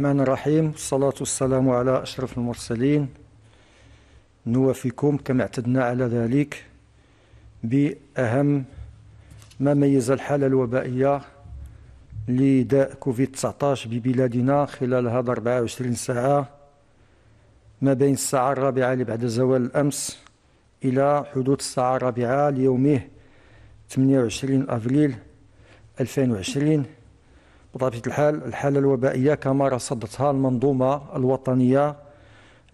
الرحمن الرحيم والصلاة والسلام على أشرف المرسلين نوافيكم كما اعتدنا على ذلك بأهم ما ميز الحالة الوبائية لداء كوفيد-19 ببلادنا خلال هذا 24 ساعة ما بين الساعة الرابعة بعد زوال الأمس إلى حدود الساعة الرابعة ليومه 28 أفريل 2020 بطبيعة الحال الحالة الوبائية كما رصدتها المنظومة الوطنية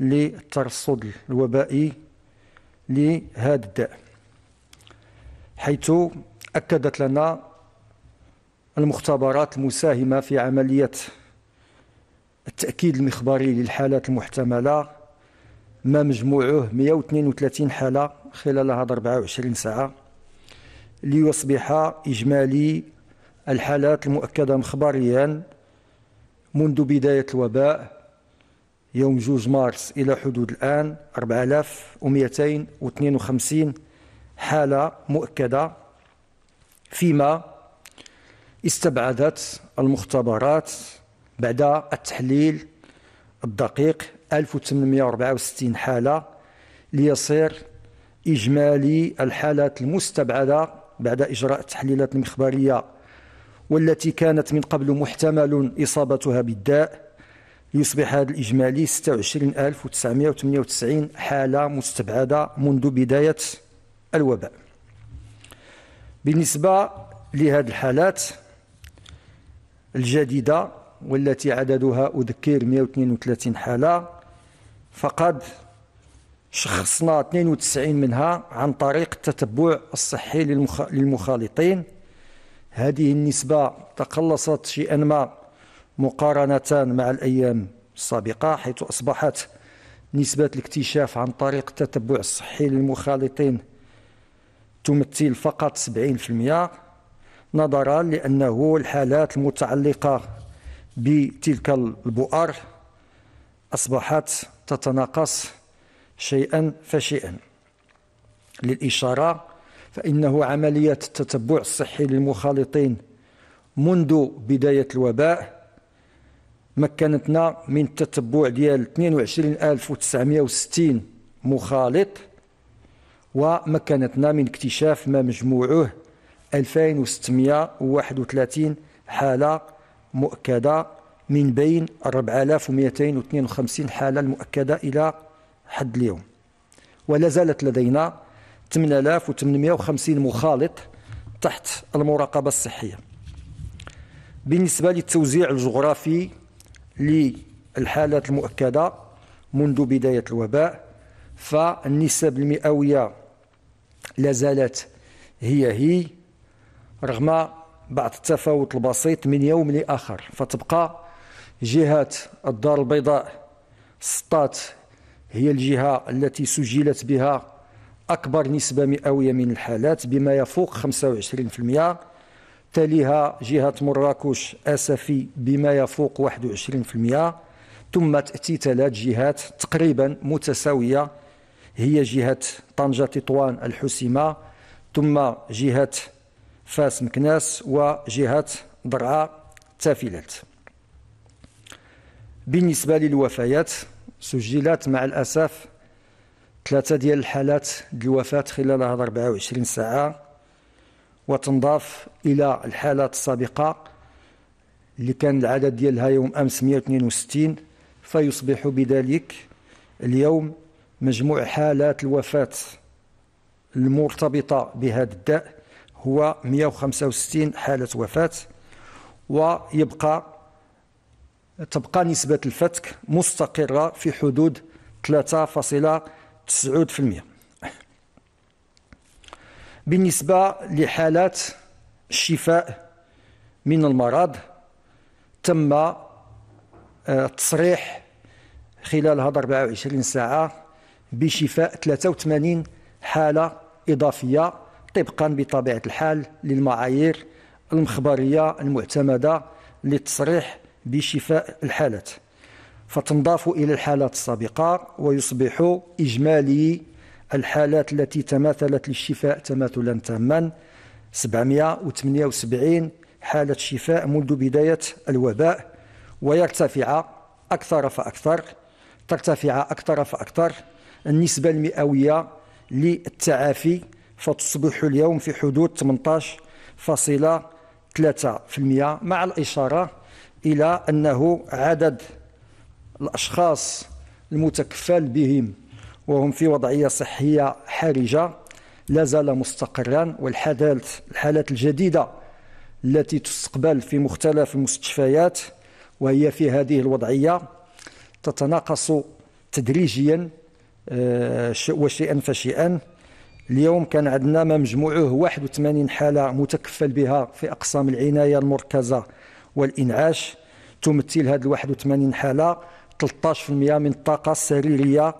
للترصد الوبائي لهذا الداء حيث أكدت لنا المختبرات المساهمة في عملية التأكيد المخبري للحالات المحتملة ما مجموعه 132 حالة خلال هذا 24 ساعة ليصبح إجمالي الحالات المؤكدة مخبريا منذ بداية الوباء يوم 2 مارس إلى حدود الآن 4252 حالة مؤكدة فيما استبعدت المختبرات بعد التحليل الدقيق 1864 حالة ليصير إجمالي الحالات المستبعدة بعد إجراء التحليلات المخبرية والتي كانت من قبل محتمل إصابتها بالداء ليصبح هذا الإجمالي 26998 حالة مستبعدة منذ بداية الوباء بالنسبة لهذه الحالات الجديدة والتي عددها أذكر 132 حالة فقد شخصنا 92 منها عن طريق التتبع الصحي للمخالطين هذه النسبة تقلصت شيئا ما مقارنة مع الأيام السابقة حيث أصبحت نسبة الاكتشاف عن طريق التتبع الصحي للمخالطين تمثل فقط 70% نظرا لأنه الحالات المتعلقة بتلك البؤر أصبحت تتناقص شيئا فشيئا للإشارة فإنه عملية التتبع الصحي للمخالطين منذ بداية الوباء مكنتنا من التتبع ديال 22960 مخالط ومكنتنا من اكتشاف ما مجموعه 2631 حالة مؤكدة من بين 4252 حالة المؤكدة إلى حد اليوم ولا زالت لدينا 8850 مخالط تحت المراقبة الصحية بالنسبة للتوزيع الجغرافي للحالات المؤكدة منذ بداية الوباء فالنسب المئوية لازالت هي هي رغم بعض التفاوت البسيط من يوم لآخر فتبقى جهة الدار البيضاء سطات هي الجهة التي سجلت بها أكبر نسبة مئوية من الحالات بما يفوق 25% تليها جهة مراكش أسفي بما يفوق 21% ثم تأتي ثلاث جهات تقريبا متساوية هي جهة طنجة تطوان الحسيمة ثم جهة فاس مكناس وجهة درعا تافلات بالنسبة للوفيات سجلت مع الأسف ثلاثة ديال الحالات الوفاة خلال هذه 24 ساعة وتنضاف إلى الحالات السابقة اللي كان العدد ديالها يوم أمس 162 فيصبح بذلك اليوم مجموع حالات الوفاة المرتبطة بهذا الداء هو 165 حالة وفاة ويبقى تبقى نسبة الفتك مستقرة في حدود 3.5 9% بالنسبة لحالات الشفاء من المرض تم آه، التصريح خلال هذا 24 ساعة بشفاء 83 حالة إضافية طبقا بطبيعة الحال للمعايير المخبرية المعتمدة للتصريح بشفاء الحالات فتنضاف إلى الحالات السابقة ويصبح إجمالي الحالات التي تماثلت للشفاء تماثلا تاما 778 حالة شفاء منذ بداية الوباء ويرتفع أكثر فأكثر ترتفع أكثر فأكثر النسبة المئوية للتعافي فتصبح اليوم في حدود 18.3% مع الإشارة إلى أنه عدد الأشخاص المتكفل بهم وهم في وضعية صحية حرجة لا زال مستقرا والحالات الحالات الجديدة التي تستقبل في مختلف المستشفيات وهي في هذه الوضعية تتناقص تدريجيا آه، وشيئا فشيئا اليوم كان عندنا ما مجموعه 81 حالة متكفل بها في أقسام العناية المركزة والإنعاش تمثل هذه 81 حالة 13% من الطاقة السريرية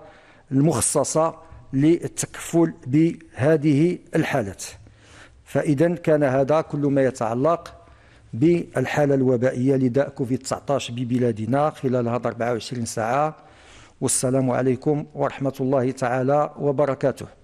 المخصصة للتكفل بهذه الحالات فإذا كان هذا كل ما يتعلق بالحالة الوبائية لداء كوفيد-19 ببلادنا خلال هذا 24 ساعة والسلام عليكم ورحمة الله تعالى وبركاته